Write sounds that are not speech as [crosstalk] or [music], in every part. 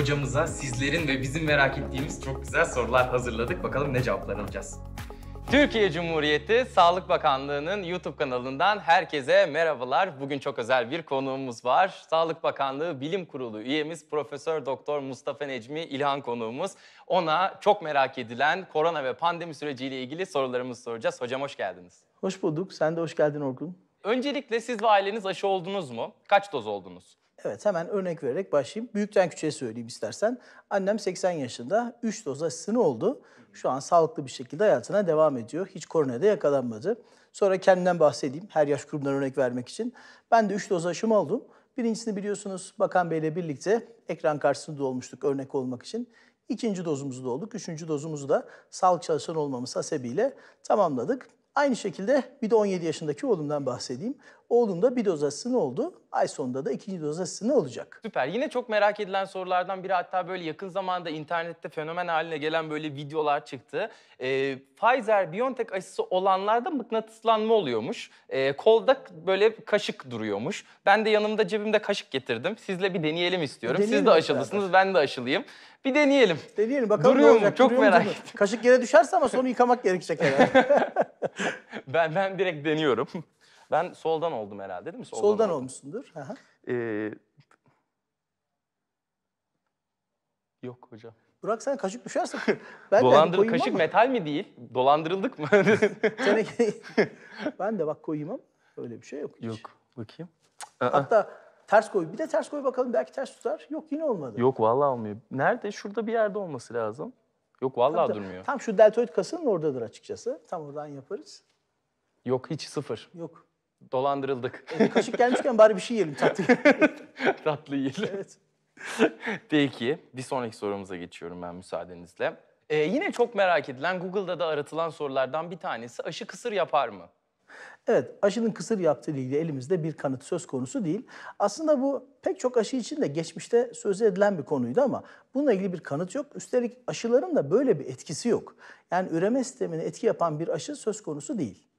hocamıza sizlerin ve bizim merak ettiğimiz çok güzel sorular hazırladık. Bakalım ne cevaplar alacağız. Türkiye Cumhuriyeti Sağlık Bakanlığı'nın YouTube kanalından herkese merhabalar. Bugün çok özel bir konuğumuz var. Sağlık Bakanlığı Bilim Kurulu üyemiz Profesör Doktor Mustafa Necmi İlhan konuğumuz. Ona çok merak edilen korona ve pandemi süreciyle ilgili sorularımızı soracağız. Hocam hoş geldiniz. Hoş bulduk. Sen de hoş geldin Orkun. Öncelikle siz ve aileniz aşı oldunuz mu? Kaç doz oldunuz? Evet hemen örnek vererek başlayayım. Büyükten küçüğe söyleyeyim istersen. Annem 80 yaşında 3 doz aşısını oldu. Şu an sağlıklı bir şekilde hayatına devam ediyor. Hiç koronada yakalanmadı. Sonra kendimden bahsedeyim her yaş grubundan örnek vermek için. Ben de 3 doz aşımı oldum. Birincisini biliyorsunuz Bakan Bey ile birlikte ekran karşısında olmuştuk örnek olmak için. İkinci dozumuzu da olduk. Üçüncü dozumuzu da sağlık çalışan olmamız hasebiyle tamamladık. Aynı şekilde bir de 17 yaşındaki oğlumdan bahsedeyim. Oğlumda bir doz aşısını oldu. Ay sonunda da ikinci doz aşısı ne olacak. Süper. Yine çok merak edilen sorulardan biri hatta böyle yakın zamanda internette fenomen haline gelen böyle videolar çıktı. Ee, Pfizer-BioNTech aşısı olanlarda mıknatıslanma oluyormuş. Ee, kolda böyle kaşık duruyormuş. Ben de yanımda cebimde kaşık getirdim. Sizle bir deneyelim istiyorum. Deneyelim Siz de aşılısınız, ben de aşılıyım. Bir deneyelim. Deneyelim bakalım Duruyor ne olacak. Mu? Çok duruyor merak ettim. Kaşık yere düşerse ama sonra yıkamak gerekecek herhalde. [laughs] [laughs] ben ben direkt deniyorum. [laughs] Ben soldan oldum herhalde değil mi? Soldan, Soldan olmuşsundur. Ee, yok hocam. Burak sen kaşık düşerse [laughs] ben de kaşık ama. metal mi değil? Dolandırıldık mı? Teneke- ben de bak koyayım ama öyle bir şey yok. hiç. yok. Bakayım. Hatta ters koy. Bir de ters koy bakalım belki ters tutar. Yok yine olmadı. yok vallahi olmuyor. Nerede? Şurada bir yerde olması lazım. Yok vallahi Tam- durmuyor. Tam şu deltoid kasının oradadır açıkçası. Tam oradan yaparız. Yok hiç sıfır. Yok. Dolandırıldık. E, kaşık gelmişken bari bir şey yiyelim tatlı. [laughs] tatlı yiyelim. Evet. Peki bir sonraki sorumuza geçiyorum ben müsaadenizle. Ee, yine çok merak edilen Google'da da aratılan sorulardan bir tanesi aşı kısır yapar mı? Evet, aşının kısır yaptığı ile ilgili elimizde bir kanıt söz konusu değil. Aslında bu pek çok aşı için de geçmişte söz edilen bir konuydu ama bununla ilgili bir kanıt yok. Üstelik aşıların da böyle bir etkisi yok. Yani üreme sistemine etki yapan bir aşı söz konusu değil.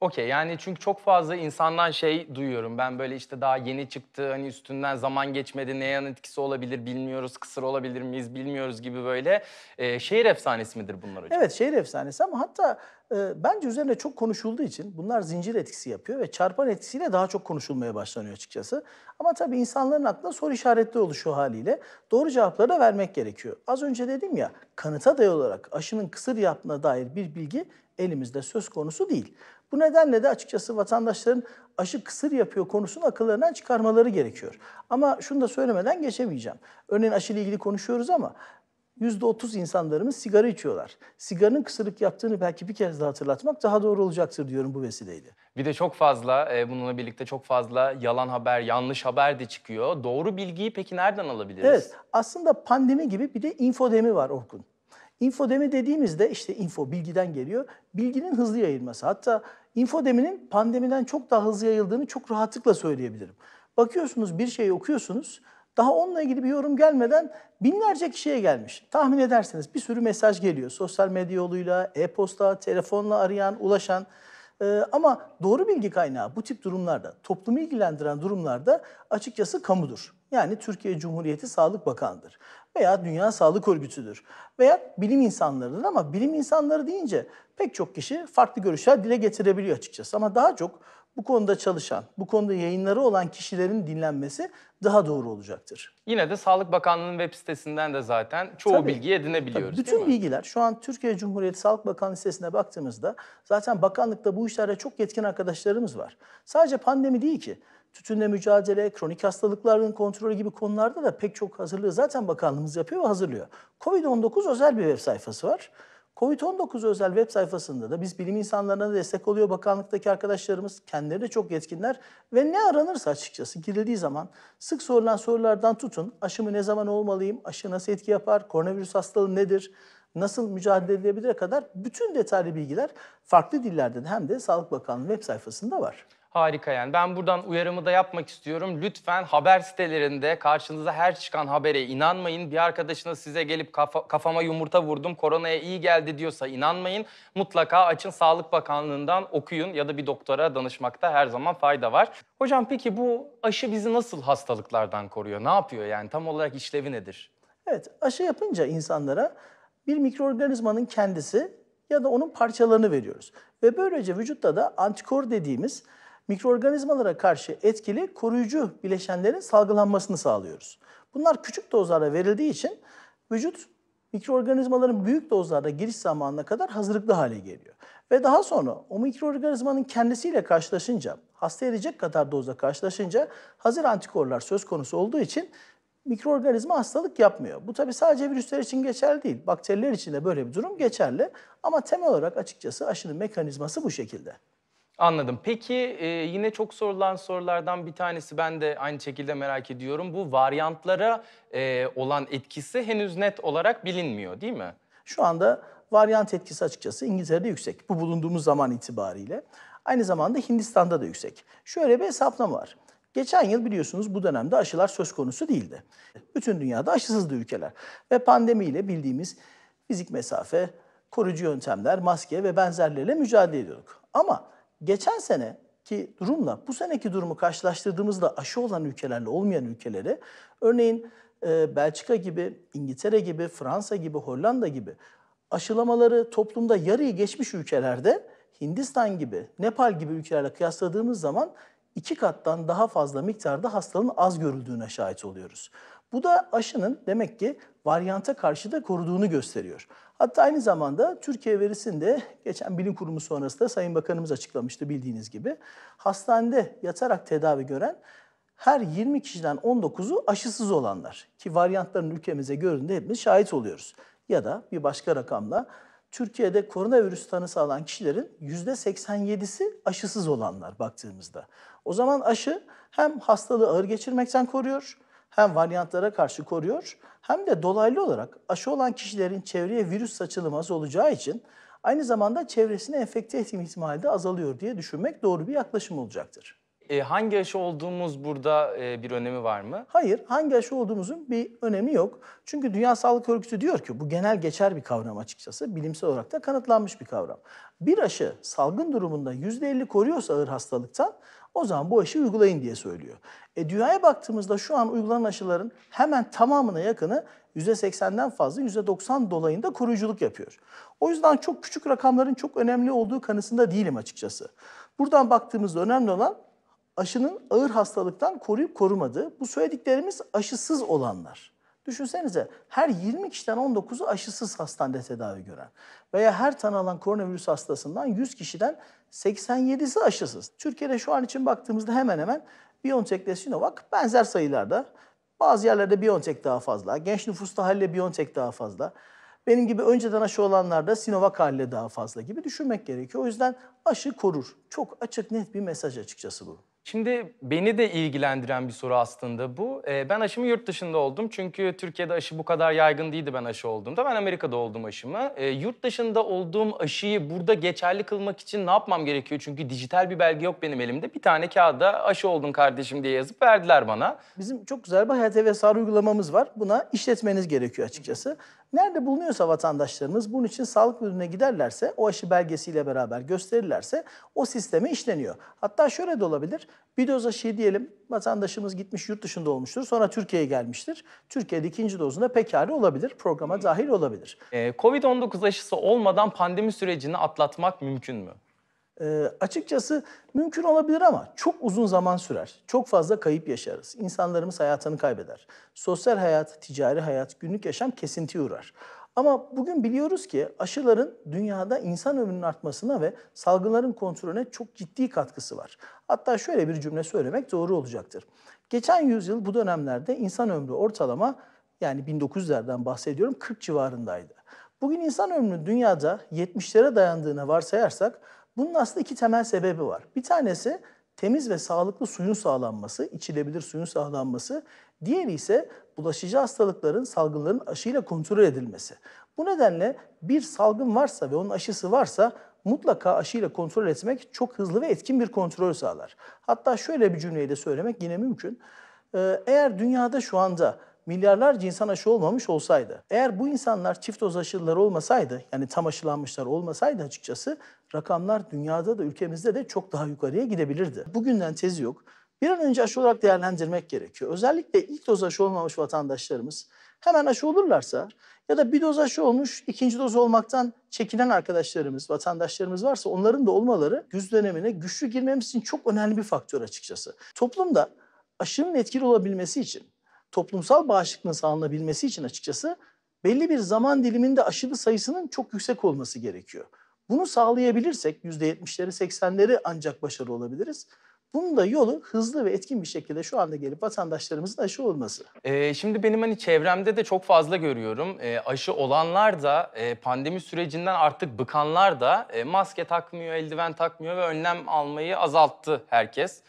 Okey yani çünkü çok fazla insandan şey duyuyorum. Ben böyle işte daha yeni çıktı hani üstünden zaman geçmedi ne yan etkisi olabilir bilmiyoruz kısır olabilir miyiz bilmiyoruz gibi böyle e, şehir efsanesi midir bunlar hocam? Evet şehir efsanesi ama hatta e, bence üzerine çok konuşulduğu için bunlar zincir etkisi yapıyor ve çarpan etkisiyle daha çok konuşulmaya başlanıyor açıkçası. Ama tabii insanların aklında soru işaretli oluşu haliyle doğru cevapları da vermek gerekiyor. Az önce dedim ya kanıta dayalı olarak aşının kısır yaptığına dair bir bilgi elimizde söz konusu değil. Bu nedenle de açıkçası vatandaşların aşı kısır yapıyor konusunu akıllarından çıkarmaları gerekiyor. Ama şunu da söylemeden geçemeyeceğim. Örneğin aşıyla ilgili konuşuyoruz ama %30 insanlarımız sigara içiyorlar. Sigaranın kısırlık yaptığını belki bir kez daha hatırlatmak daha doğru olacaktır diyorum bu vesileyle. Bir de çok fazla e, bununla birlikte çok fazla yalan haber, yanlış haber de çıkıyor. Doğru bilgiyi peki nereden alabiliriz? Evet aslında pandemi gibi bir de infodemi var Orkun. İnfodemi dediğimizde işte info bilgiden geliyor. Bilginin hızlı yayılması. Hatta infodeminin pandemiden çok daha hızlı yayıldığını çok rahatlıkla söyleyebilirim. Bakıyorsunuz bir şeyi okuyorsunuz. Daha onunla ilgili bir yorum gelmeden binlerce kişiye gelmiş. Tahmin ederseniz bir sürü mesaj geliyor. Sosyal medya yoluyla, e-posta, telefonla arayan, ulaşan. Ee, ama doğru bilgi kaynağı bu tip durumlarda, toplumu ilgilendiren durumlarda açıkçası kamudur. Yani Türkiye Cumhuriyeti Sağlık Bakanı'dır veya Dünya Sağlık Örgütü'dür veya bilim insanlarıdır ama bilim insanları deyince pek çok kişi farklı görüşler dile getirebiliyor açıkçası ama daha çok bu konuda çalışan, bu konuda yayınları olan kişilerin dinlenmesi daha doğru olacaktır. Yine de Sağlık Bakanlığı'nın web sitesinden de zaten çoğu tabii, bilgi edinebiliyoruz. Tabii, bütün bilgiler şu an Türkiye Cumhuriyeti Sağlık Bakanlığı sitesine baktığımızda zaten bakanlıkta bu işlerde çok yetkin arkadaşlarımız var. Sadece pandemi değil ki tütünle mücadele, kronik hastalıkların kontrolü gibi konularda da pek çok hazırlığı zaten bakanlığımız yapıyor ve hazırlıyor. Covid-19 özel bir web sayfası var. Covid-19 özel web sayfasında da biz bilim insanlarına destek oluyor bakanlıktaki arkadaşlarımız. Kendileri de çok yetkinler ve ne aranırsa açıkçası girildiği zaman sık sorulan sorulardan tutun. Aşımı ne zaman olmalıyım? Aşı nasıl etki yapar? Koronavirüs hastalığı nedir? Nasıl mücadele edilebilire kadar bütün detaylı bilgiler farklı dillerde de hem de Sağlık Bakanlığı web sayfasında var. Harika yani. Ben buradan uyarımı da yapmak istiyorum. Lütfen haber sitelerinde karşınıza her çıkan habere inanmayın. Bir arkadaşınız size gelip kafa, kafama yumurta vurdum, koronaya iyi geldi diyorsa inanmayın. Mutlaka açın Sağlık Bakanlığı'ndan okuyun ya da bir doktora danışmakta her zaman fayda var. Hocam peki bu aşı bizi nasıl hastalıklardan koruyor? Ne yapıyor yani? Tam olarak işlevi nedir? Evet, aşı yapınca insanlara bir mikroorganizmanın kendisi ya da onun parçalarını veriyoruz. Ve böylece vücutta da antikor dediğimiz mikroorganizmalara karşı etkili koruyucu bileşenlerin salgılanmasını sağlıyoruz. Bunlar küçük dozlarda verildiği için vücut mikroorganizmaların büyük dozlarda giriş zamanına kadar hazırlıklı hale geliyor. Ve daha sonra o mikroorganizmanın kendisiyle karşılaşınca, hasta edecek kadar dozla karşılaşınca hazır antikorlar söz konusu olduğu için mikroorganizma hastalık yapmıyor. Bu tabi sadece virüsler için geçerli değil. Bakteriler için de böyle bir durum geçerli. Ama temel olarak açıkçası aşının mekanizması bu şekilde. Anladım. Peki e, yine çok sorulan sorulardan bir tanesi ben de aynı şekilde merak ediyorum. Bu varyantlara e, olan etkisi henüz net olarak bilinmiyor değil mi? Şu anda varyant etkisi açıkçası İngiltere'de yüksek. Bu bulunduğumuz zaman itibariyle. Aynı zamanda Hindistan'da da yüksek. Şöyle bir hesaplama var. Geçen yıl biliyorsunuz bu dönemde aşılar söz konusu değildi. Bütün dünyada aşısızdı ülkeler. Ve pandemiyle bildiğimiz fizik mesafe, koruyucu yöntemler, maske ve benzerleriyle mücadele ediyorduk. Ama geçen sene ki durumla bu seneki durumu karşılaştırdığımızda aşı olan ülkelerle olmayan ülkeleri örneğin e, Belçika gibi, İngiltere gibi, Fransa gibi, Hollanda gibi aşılamaları toplumda yarıyı geçmiş ülkelerde Hindistan gibi, Nepal gibi ülkelerle kıyasladığımız zaman iki kattan daha fazla miktarda hastalığın az görüldüğüne şahit oluyoruz. Bu da aşının demek ki varyanta karşı da koruduğunu gösteriyor. Hatta aynı zamanda Türkiye verisinde geçen bilim kurumu sonrasında Sayın Bakanımız açıklamıştı bildiğiniz gibi. Hastanede yatarak tedavi gören her 20 kişiden 19'u aşısız olanlar ki varyantların ülkemize göründüğünde hepimiz şahit oluyoruz. Ya da bir başka rakamla Türkiye'de koronavirüs tanısı alan kişilerin %87'si aşısız olanlar baktığımızda. O zaman aşı hem hastalığı ağır geçirmekten koruyor hem varyantlara karşı koruyor hem de dolaylı olarak aşı olan kişilerin çevreye virüs saçılımaz olacağı için aynı zamanda çevresini enfekte etme ihtimali de azalıyor diye düşünmek doğru bir yaklaşım olacaktır. E, hangi aşı olduğumuz burada e, bir önemi var mı? Hayır, hangi aşı olduğumuzun bir önemi yok. Çünkü Dünya Sağlık Örgütü diyor ki bu genel geçer bir kavram açıkçası. Bilimsel olarak da kanıtlanmış bir kavram. Bir aşı salgın durumunda %50 koruyorsa ağır hastalıktan o zaman bu aşı uygulayın diye söylüyor. E, dünyaya baktığımızda şu an uygulanan aşıların hemen tamamına yakını %80'den fazla %90 dolayında koruyuculuk yapıyor. O yüzden çok küçük rakamların çok önemli olduğu kanısında değilim açıkçası. Buradan baktığımızda önemli olan aşının ağır hastalıktan koruyup korumadığı, bu söylediklerimiz aşısız olanlar. Düşünsenize her 20 kişiden 19'u aşısız hastanede tedavi gören veya her tanınan koronavirüs hastasından 100 kişiden 87'si aşısız. Türkiye'de şu an için baktığımızda hemen hemen BioNTech ile Sinovac benzer sayılarda. Bazı yerlerde BioNTech daha fazla, genç nüfusta halde BioNTech daha fazla. Benim gibi önceden aşı olanlarda Sinovac halde daha fazla gibi düşünmek gerekiyor. O yüzden aşı korur. Çok açık net bir mesaj açıkçası bu. Şimdi beni de ilgilendiren bir soru aslında bu. Ee, ben aşımı yurt dışında oldum çünkü Türkiye'de aşı bu kadar yaygın değildi ben aşı olduğumda. Ben Amerika'da oldum aşımı. Ee, yurt dışında olduğum aşıyı burada geçerli kılmak için ne yapmam gerekiyor? Çünkü dijital bir belge yok benim elimde. Bir tane kağıda aşı oldun kardeşim diye yazıp verdiler bana. Bizim çok güzel bir hayata vesar uygulamamız var. Buna işletmeniz gerekiyor açıkçası. Nerede bulunuyorsa vatandaşlarımız bunun için sağlık müdürüne giderlerse, o aşı belgesiyle beraber gösterirlerse o sisteme işleniyor. Hatta şöyle de olabilir. Bir doza şey diyelim vatandaşımız gitmiş yurt dışında olmuştur. Sonra Türkiye'ye gelmiştir. Türkiye'de ikinci dozunda pekala olabilir. Programa hmm. dahil olabilir. Ee, Covid-19 aşısı olmadan pandemi sürecini atlatmak mümkün mü? E, açıkçası mümkün olabilir ama çok uzun zaman sürer. Çok fazla kayıp yaşarız. İnsanlarımız hayatını kaybeder. Sosyal hayat, ticari hayat, günlük yaşam kesintiye uğrar. Ama bugün biliyoruz ki aşıların dünyada insan ömrünün artmasına ve salgınların kontrolüne çok ciddi katkısı var. Hatta şöyle bir cümle söylemek doğru olacaktır. Geçen yüzyıl bu dönemlerde insan ömrü ortalama yani 1900'lerden bahsediyorum 40 civarındaydı. Bugün insan ömrü dünyada 70'lere dayandığına varsayarsak bunun aslında iki temel sebebi var. Bir tanesi temiz ve sağlıklı suyun sağlanması, içilebilir suyun sağlanması, diğeri ise bulaşıcı hastalıkların, salgınların aşıyla kontrol edilmesi. Bu nedenle bir salgın varsa ve onun aşısı varsa mutlaka aşıyla kontrol etmek çok hızlı ve etkin bir kontrol sağlar. Hatta şöyle bir cümleyi de söylemek yine mümkün. Ee, eğer dünyada şu anda milyarlarca insan aşı olmamış olsaydı, eğer bu insanlar çift doz aşılılar olmasaydı, yani tam aşılanmışlar olmasaydı açıkçası rakamlar dünyada da ülkemizde de çok daha yukarıya gidebilirdi. Bugünden tezi yok. Bir an önce aşı olarak değerlendirmek gerekiyor. Özellikle ilk doz aşı olmamış vatandaşlarımız hemen aşı olurlarsa ya da bir doz aşı olmuş, ikinci doz olmaktan çekinen arkadaşlarımız, vatandaşlarımız varsa onların da olmaları güz dönemine güçlü girmemiz için çok önemli bir faktör açıkçası. Toplumda aşının etkili olabilmesi için toplumsal bağışıklığın sağlanabilmesi için açıkçası belli bir zaman diliminde aşılı sayısının çok yüksek olması gerekiyor. Bunu sağlayabilirsek %70'leri 80'leri ancak başarılı olabiliriz. Bunun da yolu hızlı ve etkin bir şekilde şu anda gelip vatandaşlarımızın aşı olması. Ee, şimdi benim hani çevremde de çok fazla görüyorum. E, aşı olanlar da e, pandemi sürecinden artık bıkanlar da e, maske takmıyor, eldiven takmıyor ve önlem almayı azalttı herkes.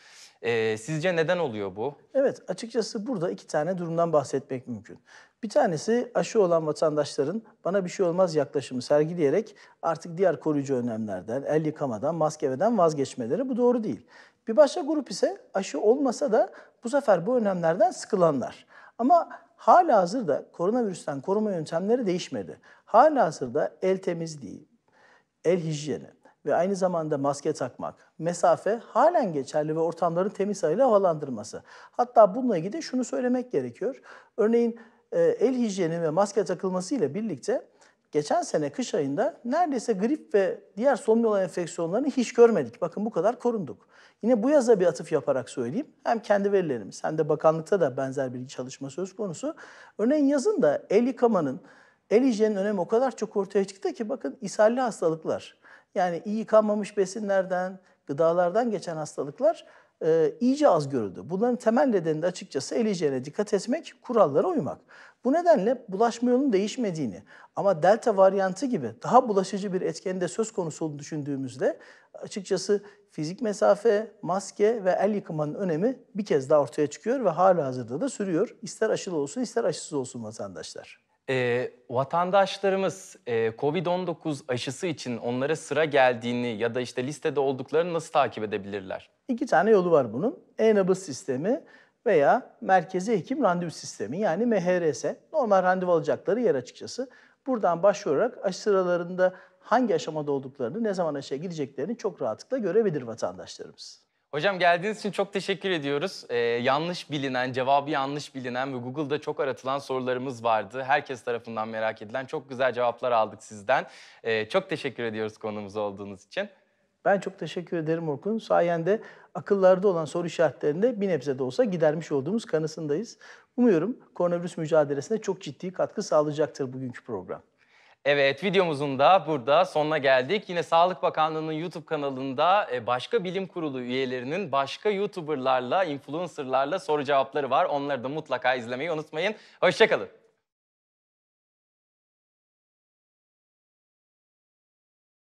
E, sizce neden oluyor bu? Evet, açıkçası burada iki tane durumdan bahsetmek mümkün. Bir tanesi aşı olan vatandaşların bana bir şey olmaz yaklaşımı sergileyerek artık diğer koruyucu önlemlerden, el yıkamadan, maskeden vazgeçmeleri bu doğru değil. Bir başka grup ise aşı olmasa da bu sefer bu önlemlerden sıkılanlar. Ama hala hazırda koronavirüsten koruma yöntemleri değişmedi. Hala hazırda el temizliği, el hijyeni, ve aynı zamanda maske takmak, mesafe halen geçerli ve ortamların temiz hale havalandırması. Hatta bununla ilgili şunu söylemek gerekiyor. Örneğin e, el hijyeni ve maske takılması ile birlikte geçen sene kış ayında neredeyse grip ve diğer solunum yolu enfeksiyonlarını hiç görmedik. Bakın bu kadar korunduk. Yine bu yaza bir atıf yaparak söyleyeyim. Hem kendi verilerimiz hem de bakanlıkta da benzer bir çalışma söz konusu. Örneğin yazın da el yıkamanın, el hijyeninin önemi o kadar çok ortaya çıktı ki bakın ishalli hastalıklar, yani iyi yıkanmamış besinlerden, gıdalardan geçen hastalıklar e, iyice az görüldü. Bunların temel nedeni de açıkçası el hijyenine dikkat etmek, kurallara uymak. Bu nedenle bulaşma yolunun değişmediğini ama delta varyantı gibi daha bulaşıcı bir etkende söz konusu olduğunu düşündüğümüzde açıkçası fizik mesafe, maske ve el yıkamanın önemi bir kez daha ortaya çıkıyor ve hala hazırda da sürüyor. İster aşılı olsun ister aşısız olsun vatandaşlar e, vatandaşlarımız e, COVID-19 aşısı için onlara sıra geldiğini ya da işte listede olduklarını nasıl takip edebilirler? İki tane yolu var bunun. E-nabız sistemi veya merkezi hekim randevu sistemi yani MHRS. Normal randevu alacakları yer açıkçası. Buradan başvurarak aşı sıralarında hangi aşamada olduklarını, ne zaman aşıya gideceklerini çok rahatlıkla görebilir vatandaşlarımız. Hocam geldiğiniz için çok teşekkür ediyoruz. Ee, yanlış bilinen, cevabı yanlış bilinen ve Google'da çok aratılan sorularımız vardı. Herkes tarafından merak edilen çok güzel cevaplar aldık sizden. Ee, çok teşekkür ediyoruz konumuz olduğunuz için. Ben çok teşekkür ederim Orkun. Sayende akıllarda olan soru işaretlerinde bir nebze de olsa gidermiş olduğumuz kanısındayız. Umuyorum koronavirüs mücadelesine çok ciddi katkı sağlayacaktır bugünkü program. Evet, videomuzun da burada sonuna geldik. Yine Sağlık Bakanlığı'nın YouTube kanalında e, başka bilim kurulu üyelerinin başka YouTuber'larla, influencer'larla soru cevapları var. Onları da mutlaka izlemeyi unutmayın. Hoşçakalın.